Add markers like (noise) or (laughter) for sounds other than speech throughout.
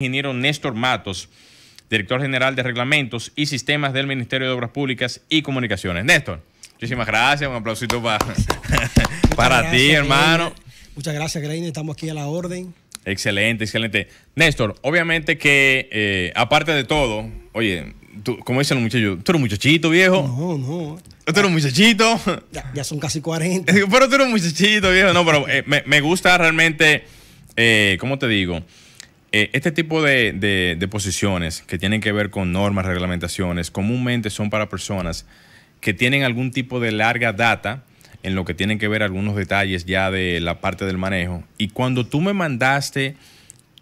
ingeniero Néstor Matos, director general de Reglamentos y Sistemas del Ministerio de Obras Públicas y Comunicaciones. Néstor, muchísimas gracias, un aplausito (laughs) para, ti, hermano. Muchas gracias, Greine, estamos aquí a la orden. Excelente, excelente. Néstor, obviamente que eh, aparte de todo, oye, tú, como dicen los muchachos, tú eres un muchachito viejo. No, no. Tú eres un muchachito. (laughs) Ya, son casi 40. Pero tú eres un muchachito viejo. No, pero eh, me, gusta realmente, eh, ¿cómo te digo? Eh, este tipo de, posiciones que tienen que ver con normas, reglamentaciones, comúnmente son para personas que tienen algún tipo de larga data en lo que tienen que ver algunos detalles ya de la parte del manejo. Y cuando tú me mandaste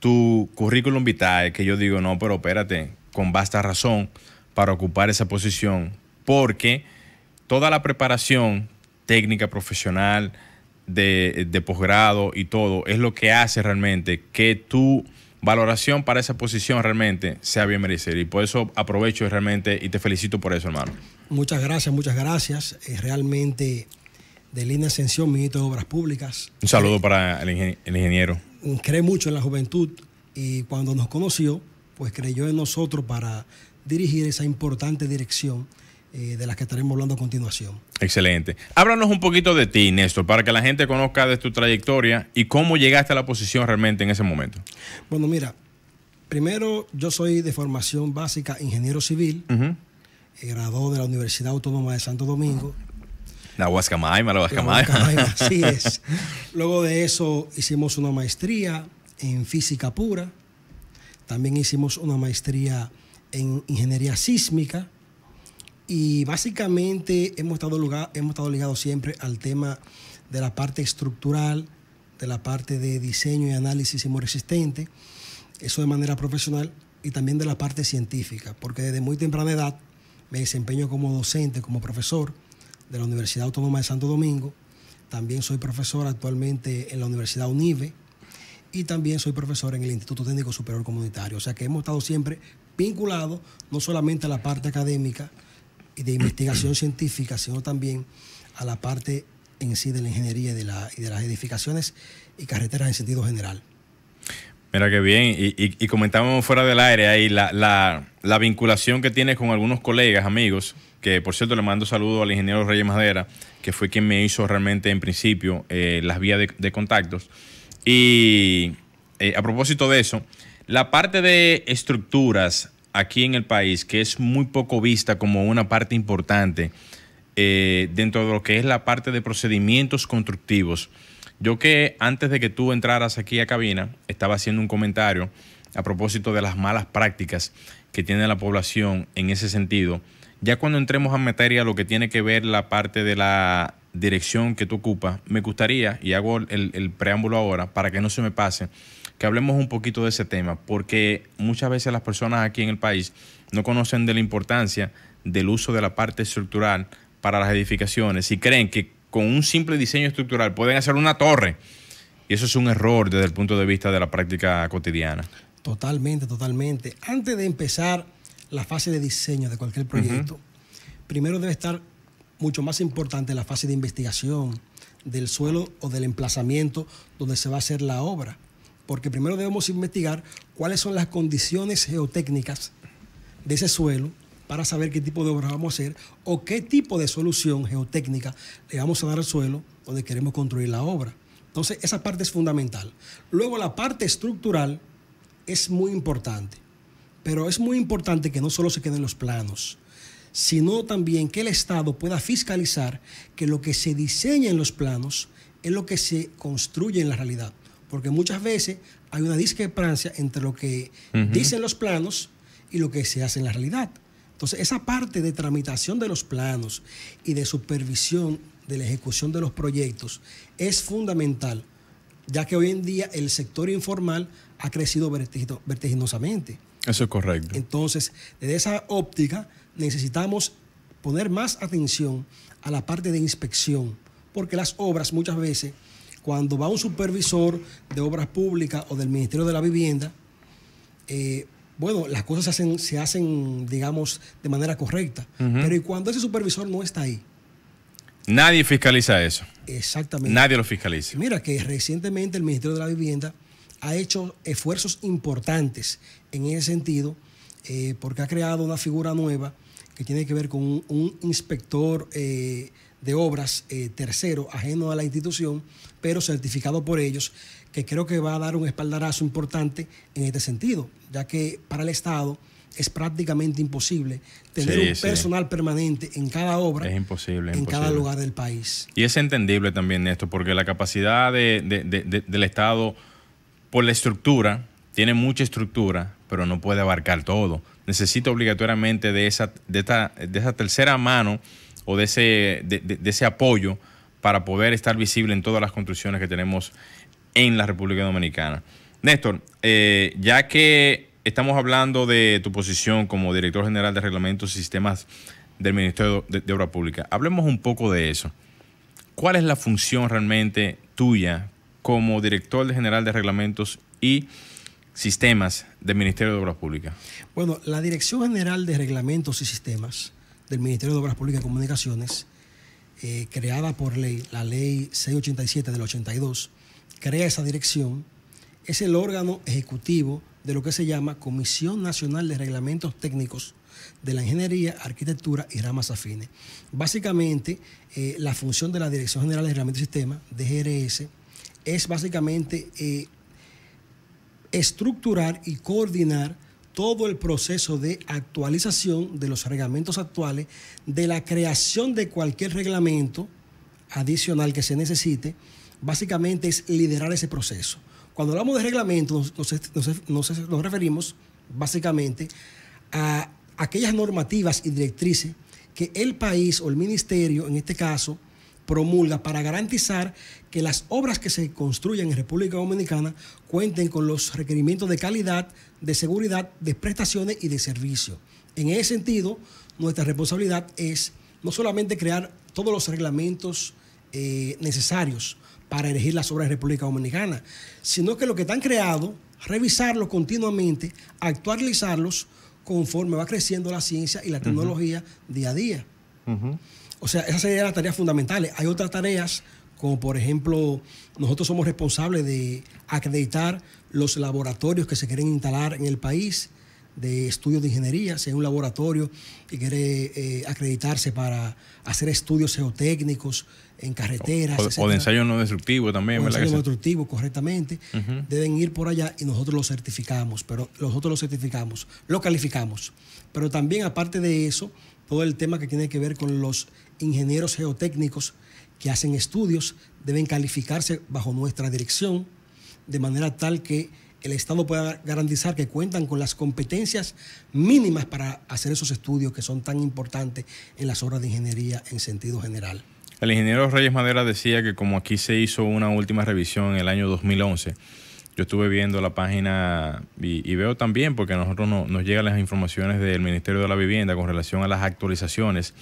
tu currículum vitae, que yo digo, no, pero espérate, con basta razón para ocupar esa posición, porque toda la preparación técnica profesional de posgrado y todo es lo que hace realmente que tú valoración para esa posición realmente sea bien merecida Y por eso aprovecho realmente y te felicito por eso, hermano. Muchas gracias, muchas gracias. Eh, realmente, de línea Ascensión, ministro de Obras Públicas. Un saludo para el, el ingeniero. Cree mucho en la juventud y cuando nos conoció, pues creyó en nosotros para dirigir esa importante dirección eh, de las que estaremos hablando a continuación. Excelente. Háblanos un poquito de ti, Néstor, para que la gente conozca de tu trayectoria y cómo llegaste a la posición realmente en ese momento. Bueno, mira, primero yo soy de formación básica ingeniero civil, eh, graduado de la Universidad Autónoma de Santo Domingo. La Huascamaima, la Huascamaima. (laughs) Así es. Luego de eso hicimos una maestría en física pura. También hicimos una maestría en ingeniería sísmica. Y básicamente hemos estado, hemos estado ligados siempre al tema de la parte estructural, de la parte de diseño y análisis y resistente eso de manera profesional y también de la parte científica, porque desde muy temprana edad me desempeño como docente, como profesor de la Universidad Autónoma de Santo Domingo, también soy profesor actualmente en la Universidad UNIVE y también soy profesor en el Instituto Técnico Superior Comunitario, o sea que hemos estado siempre vinculados no solamente a la parte académica, y de investigación (clears throat) científica, sino también a la parte en sí de la ingeniería y de, las edificaciones y carreteras en sentido general. Mira qué bien, y, comentábamos fuera del aire ahí la, vinculación que tiene con algunos colegas, amigos, que por cierto le mando saludo al ingeniero Reyes Madera, que fue quien me hizo realmente en principio eh, las vías de, contactos. Y eh, a propósito de eso, la parte de estructuras, aquí en el país que es muy poco vista como una parte importante eh, dentro de lo que es la parte de procedimientos constructivos. Yo que antes de que tú entraras aquí a cabina, estaba haciendo un comentario a propósito de las malas prácticas que tiene la población en ese sentido. Ya cuando entremos a materia lo que tiene que ver la parte de la dirección que tú ocupas, me gustaría, y hago el preámbulo ahora para que no se me pase, que hablemos un poquito de ese tema, porque muchas veces las personas aquí en el país no conocen de la importancia del uso de la parte estructural para las edificaciones y creen que con un simple diseño estructural pueden hacer una torre. Y eso es un error desde el punto de vista de la práctica cotidiana. Totalmente, totalmente. Antes de empezar la fase de diseño de cualquier proyecto, primero debe estar mucho más importante la fase de investigación del suelo o del emplazamiento donde se va a hacer la obra porque primero debemos investigar cuáles son las condiciones geotécnicas de ese suelo para saber qué tipo de obra vamos a hacer o qué tipo de solución geotécnica le vamos a dar al suelo donde queremos construir la obra. Entonces, esa parte es fundamental. Luego, la parte estructural es muy importante, pero es muy importante que no solo se queden los planos, sino también que el Estado pueda fiscalizar que lo que se diseña en los planos es lo que se construye en la realidad porque muchas veces hay una discrepancia entre lo que dicen los planos y lo que se hace en la realidad. Entonces, esa parte de tramitación de los planos y de supervisión de la ejecución de los proyectos es fundamental, ya que hoy en día el sector informal ha crecido vertiginosamente. Eso es correcto. Entonces, desde esa óptica necesitamos poner más atención a la parte de inspección, porque las obras muchas veces cuando va un supervisor de obras públicas o del Ministerio de la Vivienda, eh, bueno, las cosas se hacen, se hacen, digamos, de manera correcta. Pero ¿y cuando ese supervisor no está ahí? Nadie fiscaliza eso. Exactamente. Nadie lo fiscaliza. Mira que recientemente el Ministerio de la Vivienda ha hecho esfuerzos importantes en ese sentido, eh, porque ha creado una figura nueva que tiene que ver con un, inspector eh, de obras eh, tercero, ajeno a la institución, pero certificado por ellos, que creo que va a dar un espaldarazo importante en este sentido, ya que para el Estado es prácticamente imposible tener un personal permanente en cada obra, es imposible, en cada lugar del país. Y es entendible también esto, porque la capacidad del Estado por la estructura, tiene mucha estructura, pero no puede abarcar todo. Necesita obligatoriamente de esa, de esta, de esa tercera mano o de ese, de, ese apoyo para poder estar visible en todas las construcciones que tenemos en la República Dominicana. Néstor, eh, ya que estamos hablando de tu posición como director general de Reglamentos y Sistemas del Ministerio de, Obras Obra Pública, hablemos un poco de eso. ¿Cuál es la función realmente tuya como director general de Reglamentos y Sistemas del Ministerio de Obras Públicas? Bueno, la Dirección General de Reglamentos y Sistemas del Ministerio de Obras Públicas y Comunicaciones, eh, creada por ley, la ley 687 del 82, crea esa dirección, es el órgano ejecutivo de lo que se llama Comisión Nacional de Reglamentos Técnicos de la Ingeniería, Arquitectura y Ramas Afines. Básicamente, eh, la función de la Dirección General de Reglamentos y Sistema, DGRS, es básicamente eh, estructurar y coordinar todo el proceso de actualización de los reglamentos actuales, de la creación de cualquier reglamento adicional que se necesite, básicamente es liderar ese proceso. Cuando hablamos de reglamentos, nos, referimos básicamente a aquellas normativas y directrices que el país o el ministerio, en este caso, promulga para garantizar que las obras que se construyan en República Dominicana cuenten con los requerimientos de calidad, de seguridad, de prestaciones y de servicios. En ese sentido, nuestra responsabilidad es no solamente crear todos los reglamentos eh, necesarios para elegir las obras de República Dominicana, sino que lo que están creados, revisarlos continuamente, actualizarlos conforme va creciendo la ciencia y la tecnología día a día. O sea, esas serían las tareas fundamentales. Hay otras tareas como por ejemplo, nosotros somos responsables de acreditar los laboratorios que se quieren instalar en el país de estudios de ingeniería, si hay un laboratorio que quiere eh, acreditarse para hacer estudios geotécnicos en carreteras. O, de ensayo no destructivo también, ¿verdad? Ensayo no destructivo, correctamente. Deben ir por allá y nosotros lo certificamos, pero nosotros lo certificamos, lo calificamos. Pero también, aparte de eso, todo el tema que tiene que ver con los ingenieros geotécnicos que hacen estudios deben calificarse bajo nuestra dirección, de manera tal que el Estado pueda garantizar que cuentan con las competencias mínimas para hacer esos estudios que son tan importantes en las obras de ingeniería en sentido general. El ingeniero Reyes Madera decía que como aquí se hizo una última revisión en el año 2011, yo estuve viendo la página y, veo también, porque a nosotros no, nos llegan las informaciones del Ministerio de la Vivienda con relación a las actualizaciones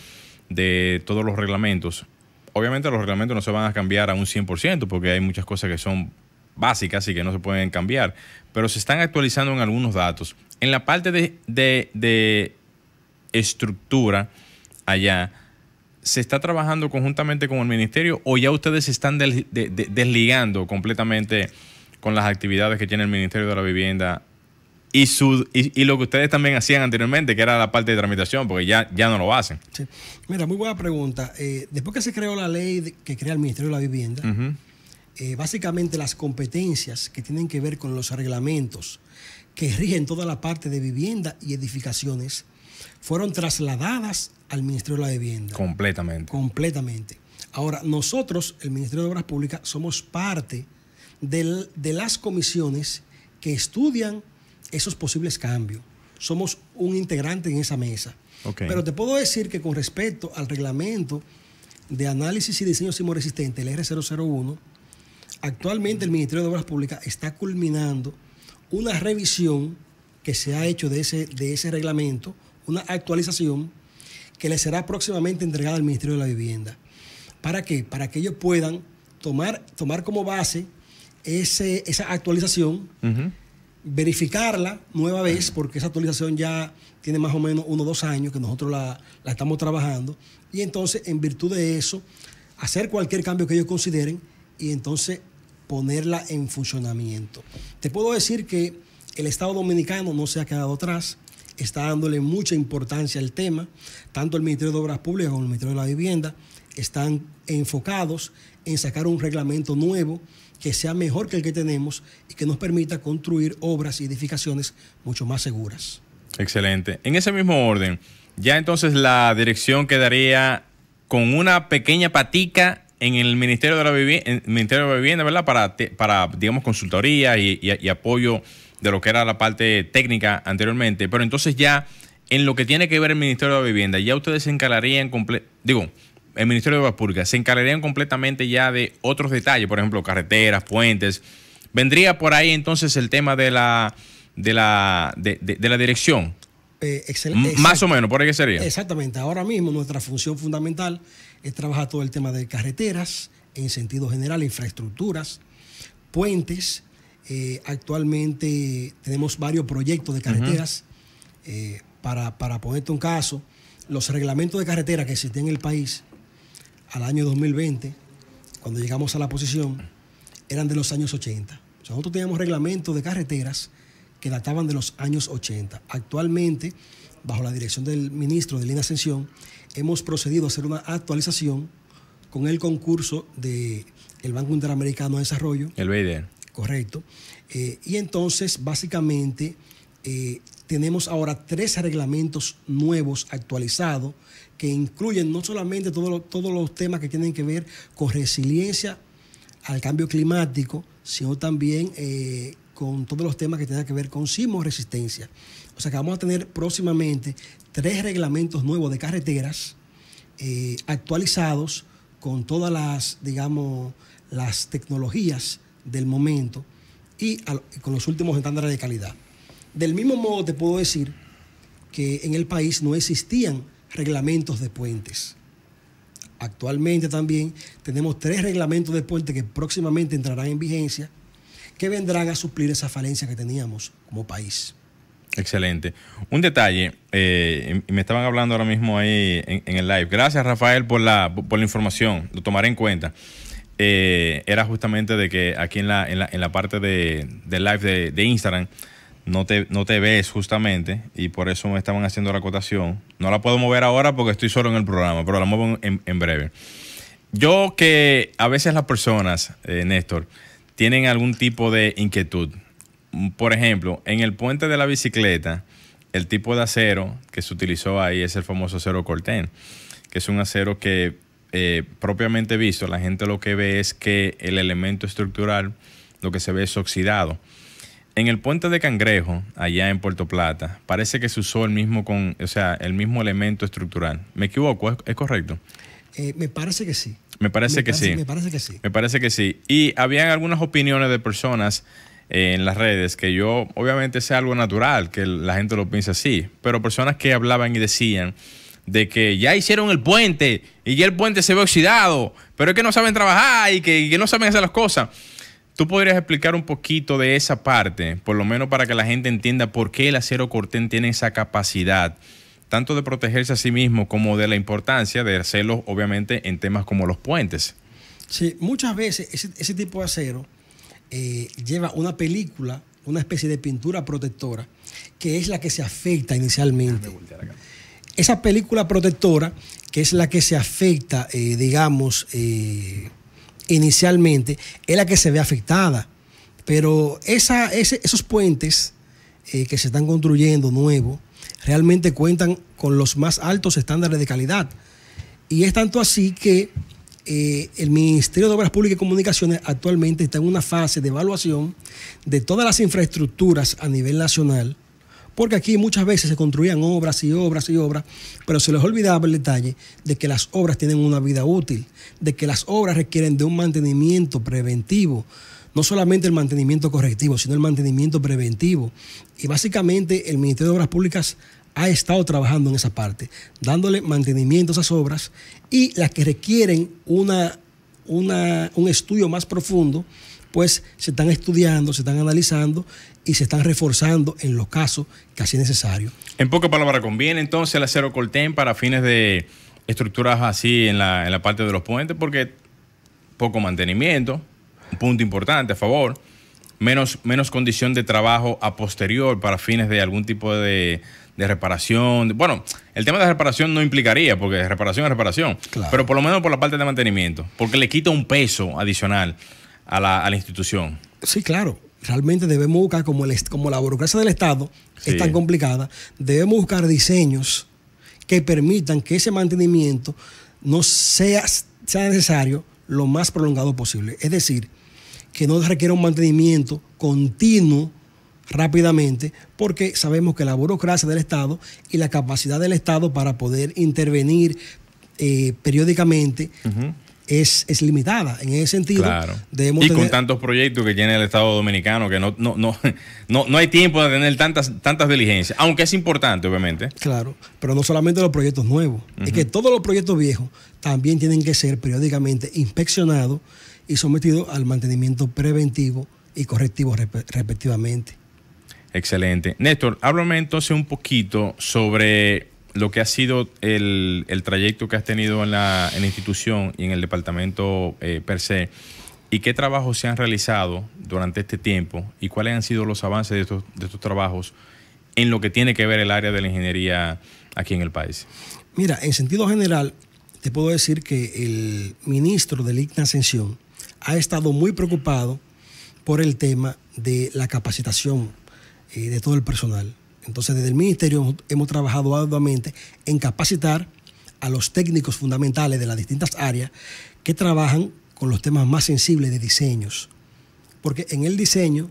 de todos los reglamentos obviamente los reglamentos no se van a cambiar a un 100% porque hay muchas cosas que son básicas y que no se pueden cambiar, pero se están actualizando en algunos datos. En la parte de, estructura allá, ¿se está trabajando conjuntamente con el ministerio o ya ustedes se están desligando completamente con las actividades que tiene el Ministerio de la Vivienda y, y, lo que ustedes también hacían anteriormente, que era la parte de tramitación, porque ya, ya no lo hacen. Sí. Mira, muy buena pregunta. Eh, después que se creó la ley que crea el Ministerio de la Vivienda, eh, básicamente las competencias que tienen que ver con los reglamentos que rigen toda la parte de vivienda y edificaciones fueron trasladadas al Ministerio de la Vivienda. Completamente. Completamente. Ahora, nosotros, el Ministerio de Obras Públicas, somos parte de las comisiones que estudian esos posibles cambios. Somos un integrante en esa mesa. Pero te puedo decir que con respecto al reglamento de análisis y diseño simoresistente, resistente, el R001, actualmente el Ministerio de Obras Públicas está culminando una revisión que se ha hecho de ese, de ese reglamento, una actualización que le será próximamente entregada al Ministerio de la Vivienda. ¿Para qué? Para que ellos puedan tomar, tomar como base esa actualización verificarla nueva vez, porque esa actualización ya tiene más o menos uno o dos años que nosotros la, la, estamos trabajando, y entonces en virtud de eso, hacer cualquier cambio que ellos consideren y entonces ponerla en funcionamiento. Te puedo decir que el Estado Dominicano no se ha quedado atrás, está dándole mucha importancia al tema, tanto el Ministerio de Obras Públicas como el Ministerio de la Vivienda están enfocados en sacar un reglamento nuevo que sea mejor que el que tenemos y que nos permita construir obras y edificaciones mucho más seguras. Excelente. En ese mismo orden, ya entonces la dirección quedaría con una pequeña patica en el Ministerio de la Vivienda, Ministerio de ¿verdad? Para, para digamos, consultoría y, apoyo de lo que era la parte técnica anteriormente. Pero entonces ya en lo que tiene que ver el Ministerio de la Vivienda, ya ustedes se encargarían, digo, el Ministerio de Obras Públicas se encargarían completamente ya de otros detalles, por ejemplo, carreteras, puentes. ¿Vendría por ahí entonces el tema de la, de la, de, la dirección? Eh, excelente. Más o menos, ¿por ahí qué sería? Exactamente. Ahora mismo nuestra función fundamental es trabajar todo el tema de carreteras, en sentido general, infraestructuras, puentes. Eh, actualmente tenemos varios proyectos de carreteras. Eh, para, para ponerte un caso, los reglamentos de carretera que existen en el país al año 2020, cuando llegamos a la posición, eran de los años 80. nosotros teníamos reglamentos de carreteras que databan de los años 80. Actualmente, bajo la dirección del ministro de Lina Ascensión, hemos procedido a hacer una actualización con el concurso del Banco Interamericano de Desarrollo. El BID. E. Correcto. Eh, y entonces, básicamente, eh, tenemos ahora tres reglamentos nuevos, actualizados, que incluyen no solamente todos los temas que tienen que ver con resiliencia al cambio climático, sino también eh, con todos los temas que tienen que ver con sismo resistencia. O sea que vamos a tener próximamente tres reglamentos nuevos de carreteras eh, actualizados con todas las, digamos, las tecnologías del momento y con los últimos estándares de calidad. Del mismo modo te puedo decir que en el país no existían reglamentos de puentes. Actualmente también tenemos tres reglamentos de puentes que próximamente entrarán en vigencia que vendrán a suplir esa falencia que teníamos como país. Excelente. Un detalle, eh, me estaban hablando ahora mismo ahí en, el live. Gracias Rafael por la, por la información, lo tomaré en cuenta. Eh, era justamente de que aquí en la, parte de, del live de, de Instagram no te, no te ves justamente y por eso me estaban haciendo la acotación. No la puedo mover ahora porque estoy solo en el programa, pero la muevo en, breve. Yo que a veces las personas, eh, Néstor, tienen algún tipo de inquietud. Por ejemplo, en el puente de la bicicleta, el tipo de acero que se utilizó ahí es el famoso acero Corten, que es un acero que eh, propiamente visto, la gente lo que ve es que el elemento estructural, lo que se ve es oxidado. En el puente de Cangrejo, allá en Puerto Plata, parece que se usó el mismo con, o sea, el mismo elemento estructural. ¿Me equivoco? ¿Es, correcto? Eh, me parece que sí. Me parece que sí. Me parece que sí. Me parece que sí. Y habían algunas opiniones de personas eh, en las redes que yo, obviamente, sea algo natural que la gente lo piense así, pero personas que hablaban y decían de que ya hicieron el puente y ya el puente se ve oxidado, pero es que no saben trabajar y que no saben hacer las cosas. ¿Tú podrías explicar un poquito de esa parte, por lo menos para que la gente entienda por qué el acero cortén tiene esa capacidad, tanto de protegerse a sí mismo como de la importancia de hacerlo, obviamente, en temas como los puentes? Sí, muchas veces ese, tipo de acero eh, lleva una película, una especie de pintura protectora, que es la que se afecta inicialmente. Esa película protectora, que es la que se afecta, eh, digamos, eh, inicialmente es la que se ve afectada. Pero esos puentes eh, que se están construyendo nuevos realmente cuentan con los más altos estándares de calidad. Y es tanto así que eh, el Ministerio de Obras Públicas y Comunicaciones actualmente está en una fase de evaluación de todas las infraestructuras a nivel nacional porque aquí muchas veces se construían obras y obras y obras, pero se les olvidaba el detalle de que las obras tienen una vida útil, de que las obras requieren de un mantenimiento preventivo no solamente el mantenimiento correctivo, sino el mantenimiento preventivo. Y básicamente el Ministerio de Obras Públicas ha estado trabajando en esa parte, dándole mantenimiento a esas obras y las que requieren un estudio más profundo, pues se están estudiando, se están analizando y se están reforzando en los casos que necesarios es necesario. En poca palabra ¿conviene entonces el acero coltén para fines de estructuras así en la, parte de los puentes? Porque poco mantenimiento, un punto importante a favor, menos, menos condición de trabajo a posterior para fines de algún tipo de, reparación. Bueno, el tema de reparación no implicaría, porque reparación es reparación, pero por lo menos por la parte de mantenimiento, porque le quita un peso adicional a la institución. Sí, claro realmente debemos buscar, como, la burocracia del Estado es tan complicada, debemos buscar diseños que permitan que ese mantenimiento no sea, sea necesario lo más prolongado posible. Es decir, que no requiera un mantenimiento continuo rápidamente, porque sabemos que la burocracia del Estado y la capacidad del Estado para poder intervenir eh, periódicamente es, limitada en ese sentido. Claro. y con tantos proyectos que tiene el Estado Dominicano que no, no, (laughs) no, no, hay tiempo de tener tantas, tantas diligencias, aunque es importante, obviamente. Claro, pero no solamente los proyectos nuevos, es que todos los proyectos viejos también tienen que ser periódicamente inspeccionados y sometidos al mantenimiento preventivo y correctivo respectivamente. Excelente. Néstor, háblame entonces un poquito sobre lo que ha sido el, el trayecto que has tenido en la, en institución y en el departamento eh, per se, y qué trabajos se han realizado durante este tiempo y cuáles han sido los avances de estos, de estos trabajos en lo que tiene que ver el área de la ingeniería aquí en el país. Mira, en sentido general, te puedo decir que el ministro de Ligna Ascensión ha estado muy preocupado por el tema de la capacitación eh, de todo el personal. Entonces, desde el ministerio hemos trabajado arduamente en capacitar a los técnicos fundamentales de las distintas áreas que trabajan con los temas más sensibles de diseños. Porque en el diseño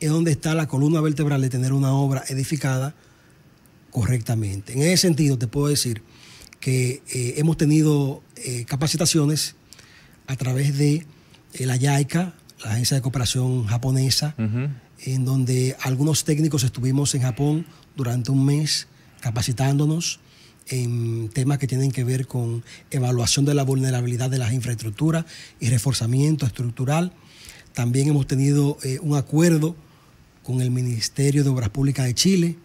es donde está la columna vertebral de tener una obra edificada correctamente. En ese sentido, te puedo decir que eh, hemos tenido eh, capacitaciones a través de eh, la YAICA, la Agencia de Cooperación Japonesa, en donde algunos técnicos estuvimos en Japón durante un mes capacitándonos en temas que tienen que ver con evaluación de la vulnerabilidad de las infraestructuras y reforzamiento estructural. También hemos tenido eh, un acuerdo con el Ministerio de Obras Públicas de Chile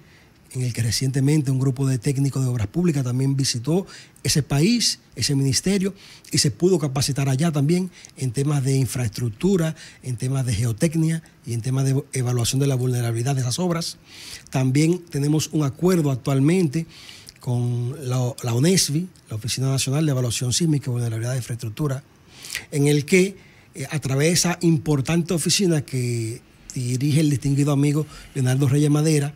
en el que recientemente un grupo de técnicos de obras públicas también visitó ese país, ese ministerio, y se pudo capacitar allá también en temas de infraestructura, en temas de geotecnia y en temas de evaluación de la vulnerabilidad de las obras. También tenemos un acuerdo actualmente con la, la la Oficina Nacional de Evaluación Sísmica y Vulnerabilidad de Infraestructura, en el que eh, a través de esa importante oficina que dirige el distinguido amigo Leonardo Reyes Madera,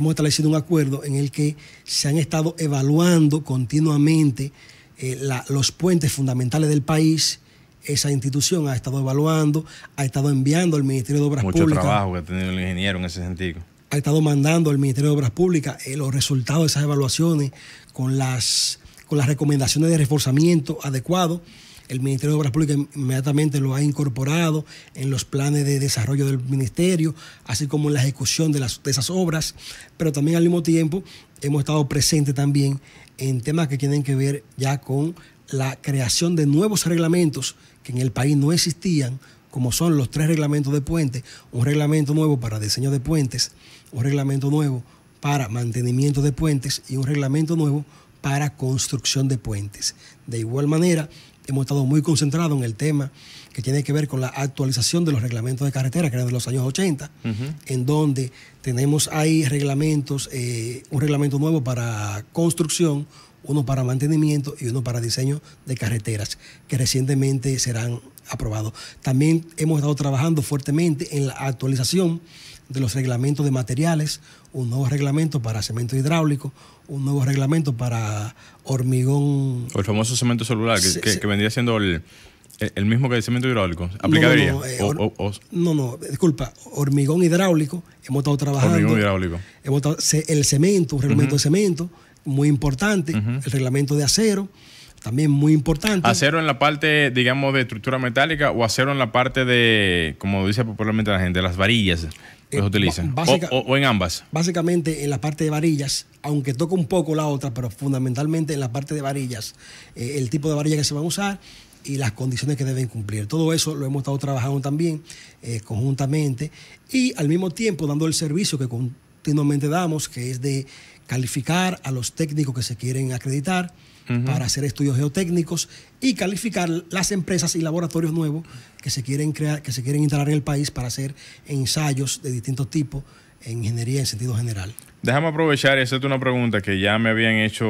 hemos establecido un acuerdo en el que se han estado evaluando continuamente eh, los puentes fundamentales del país. Esa institución ha estado evaluando, ha estado enviando al Ministerio de Obras Públicas. Mucho trabajo que ha tenido el ingeniero en ese sentido. Ha estado mandando al Ministerio de Obras Públicas eh, los resultados de esas evaluaciones con las, con las recomendaciones de reforzamiento adecuado. El Ministerio de Obras Públicas inmediatamente lo ha incorporado en los planes de desarrollo del ministerio, así como en la ejecución de, esas obras, pero también al mismo tiempo hemos estado presentes también en temas que tienen que ver ya con la creación de nuevos reglamentos que en el país no existían, como son los tres reglamentos de puentes, un reglamento nuevo para diseño de puentes, un reglamento nuevo para mantenimiento de puentes y un reglamento nuevo para construcción de puentes. De igual manera, hemos estado muy concentrados en el tema que tiene que ver con la actualización de los reglamentos de carretera, que eran de los años 80, en donde tenemos ahí reglamentos, eh, un reglamento nuevo para construcción, uno para mantenimiento y uno para diseño de carreteras, que recientemente serán aprobados. También hemos estado trabajando fuertemente en la actualización de los reglamentos de materiales, un nuevo reglamento para cemento hidráulico, un nuevo reglamento para hormigón. O el famoso cemento celular, que, vendría siendo el, mismo que el cemento hidráulico. ¿Aplicaría? Eh, no no, disculpa, hormigón hidráulico, hemos estado trabajando. Hormigón hidráulico. Hemos estado, el cemento, un reglamento de cemento, muy importante, el reglamento de acero también muy importante. Acero en la parte, digamos, de estructura metálica o acero en la parte de, como dice popularmente la gente, las varillas. Eh, o, en ambas. Básicamente en la parte de varillas, aunque toca un poco la otra, pero fundamentalmente en la parte de varillas, eh, el tipo de varilla que se van a usar y las condiciones que deben cumplir. Todo eso lo hemos estado trabajando también eh, conjuntamente y al mismo tiempo dando el servicio que continuamente damos, que es de calificar a los técnicos que se quieren acreditar para hacer estudios geotécnicos y calificar las empresas y laboratorios nuevos que se quieren crear, que se quieren instalar en el país para hacer ensayos de distintos tipos en ingeniería en sentido general. Déjame aprovechar y hacerte una pregunta que ya me habían hecho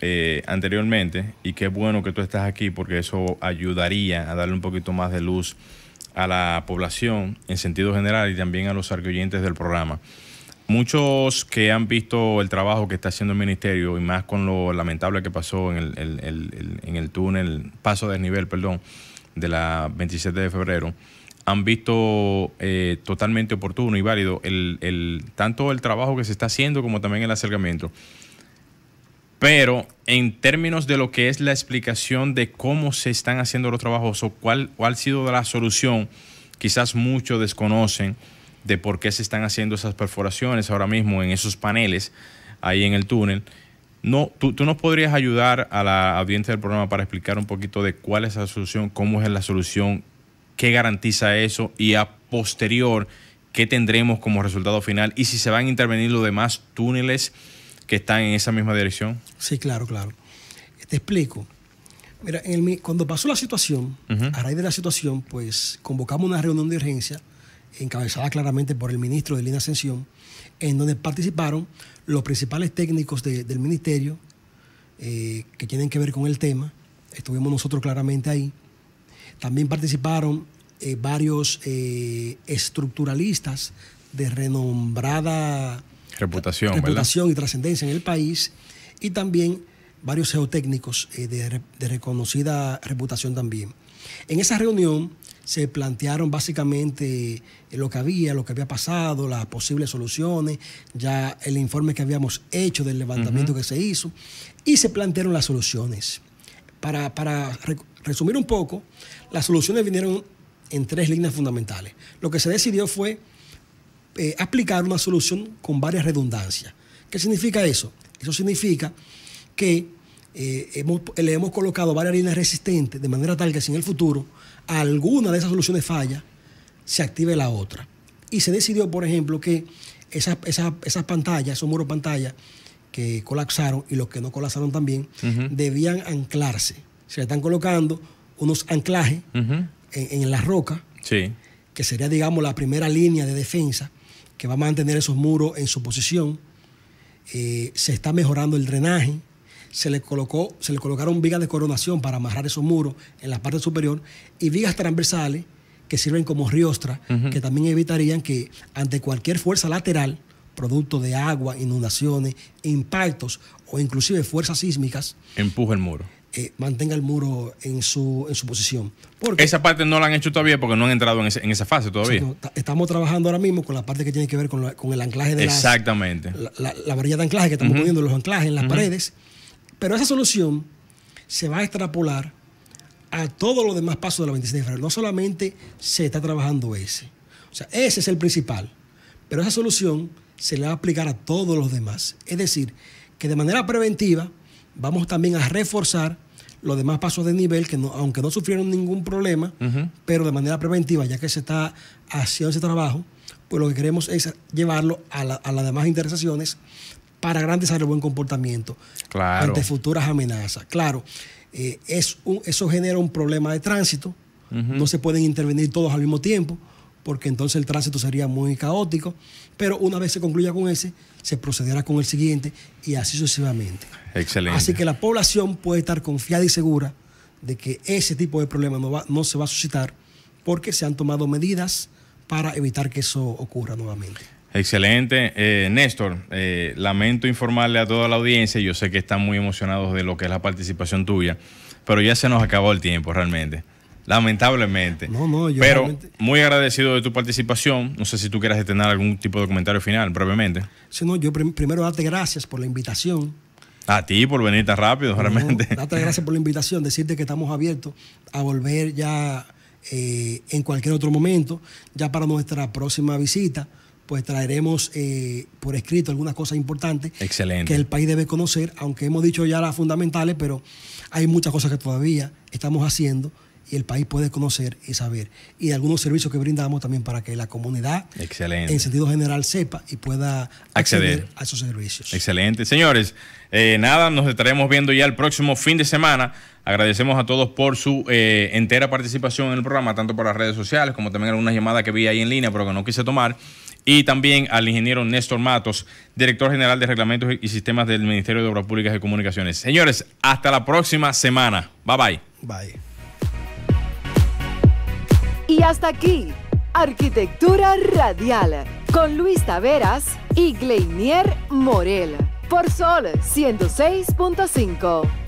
eh, anteriormente y qué bueno que tú estás aquí porque eso ayudaría a darle un poquito más de luz a la población en sentido general y también a los arqueoyentes del programa. Muchos que han visto el trabajo que está haciendo el ministerio y más con lo lamentable que pasó en el, en el túnel, paso de nivel, perdón, de la 27 de febrero, han visto eh, totalmente oportuno y válido el, tanto el trabajo que se está haciendo como también el acercamiento. Pero en términos de lo que es la explicación de cómo se están haciendo los trabajos o cuál, cuál ha sido la solución, quizás muchos desconocen de por qué se están haciendo esas perforaciones ahora mismo en esos paneles ahí en el túnel. No, tú, tú, nos podrías ayudar a la audiencia del programa para explicar un poquito de cuál es la solución, cómo es la solución, qué garantiza eso y a posterior qué tendremos como resultado final y si se van a intervenir los demás túneles que están en esa misma dirección. Sí, claro, claro. Te explico. Mira, en el, cuando pasó la situación, a raíz de la situación, pues convocamos una reunión de urgencia encabezada claramente por el ministro de Lina Ascensión, en donde participaron los principales técnicos del ministerio eh, que tienen que ver con el tema. Estuvimos nosotros claramente ahí. También participaron eh, varios eh, estructuralistas de renombrada reputación, y trascendencia en el país y también varios geotécnicos de, de reconocida reputación también. En esa reunión se plantearon básicamente lo que había, lo que había pasado, las posibles soluciones, ya el informe que habíamos hecho del levantamiento que se hizo, y se plantearon las soluciones. Para, resumir un poco, las soluciones vinieron en tres líneas fundamentales. Lo que se decidió fue eh, aplicar una solución con varias redundancias. ¿Qué significa eso? Eso significa que eh, le hemos colocado varias líneas resistentes de manera tal que si en el futuro alguna de esas soluciones falla, se active la otra. Y se decidió, por ejemplo, que esas, pantallas, esos muros pantallas que colapsaron y los que no colapsaron también, debían anclarse. Se están colocando unos anclajes en, en, la roca, que sería, digamos, la primera línea de defensa que va a mantener esos muros en su posición. Eh, se está mejorando el drenaje, se le, colocó, se le colocaron vigas de coronación para amarrar esos muros en la parte superior y vigas transversales que sirven como riostras, que también evitarían que ante cualquier fuerza lateral, producto de agua, inundaciones, impactos o inclusive fuerzas sísmicas, empuje el muro. Eh, mantenga el muro en su, en su posición. esa parte no la han hecho todavía porque no han entrado en, esa fase todavía. estamos trabajando ahora mismo con la parte que tiene que ver con, el anclaje de Exactamente. la, la, varilla de anclaje que estamos poniendo, los anclajes en las paredes pero esa solución se va a extrapolar a todos los demás pasos de la 26 de febrero. No solamente se está trabajando ese. O sea, ese es el principal. Pero esa solución se le va a aplicar a todos los demás. Es decir, que de manera preventiva vamos también a reforzar los demás pasos de nivel, que aunque no sufrieron ningún problema, pero de manera preventiva, ya que se está haciendo ese trabajo, pues lo que queremos es llevarlo a, a las demás intersecciones para garantizar el buen comportamiento ante futuras amenazas. Claro, eh, eso genera un problema de tránsito, no se pueden intervenir todos al mismo tiempo, porque entonces el tránsito sería muy caótico, pero una vez se concluya con ese, se procederá con el siguiente y así sucesivamente. Excelente. Así que la población puede estar confiada y segura de que ese tipo de problema no, no se va a suscitar porque se han tomado medidas para evitar que eso ocurra nuevamente. Excelente. Eh, Néstor, eh, lamento informarle a toda la audiencia, yo sé que están muy emocionados de lo que es la participación tuya, pero ya se nos acabó el tiempo realmente. Lamentablemente. No, no, yo Pero muy agradecido de tu participación. No sé si tú quieras tener algún tipo de comentario final, brevemente. Sí, no, yo primero darte gracias por la invitación. A ti por venir tan rápido, realmente. darte gracias por la invitación, decirte que estamos abiertos a volver ya eh, en cualquier otro momento, ya para nuestra próxima visita pues traeremos eh, por escrito algunas cosas importantes que el país debe conocer, aunque hemos dicho ya las fundamentales, pero hay muchas cosas que todavía estamos haciendo y el país puede conocer y saber. Y algunos servicios que brindamos también para que la comunidad, en sentido general, sepa y pueda acceder, a esos servicios. Excelente. Señores, eh, nada, nos estaremos viendo ya el próximo fin de semana. Agradecemos a todos por su eh, entera participación en el programa, tanto por las redes sociales como también algunas llamadas que vi ahí en línea, pero que no quise tomar y también al ingeniero Néstor Matos, director general de Reglamentos y Sistemas del Ministerio de Obras Públicas y Comunicaciones. Señores, hasta la próxima semana. Bye bye. Bye. Y hasta aquí, Arquitectura Radial, con Luis Taveras y Gleinier Morel, por Sol 106.5.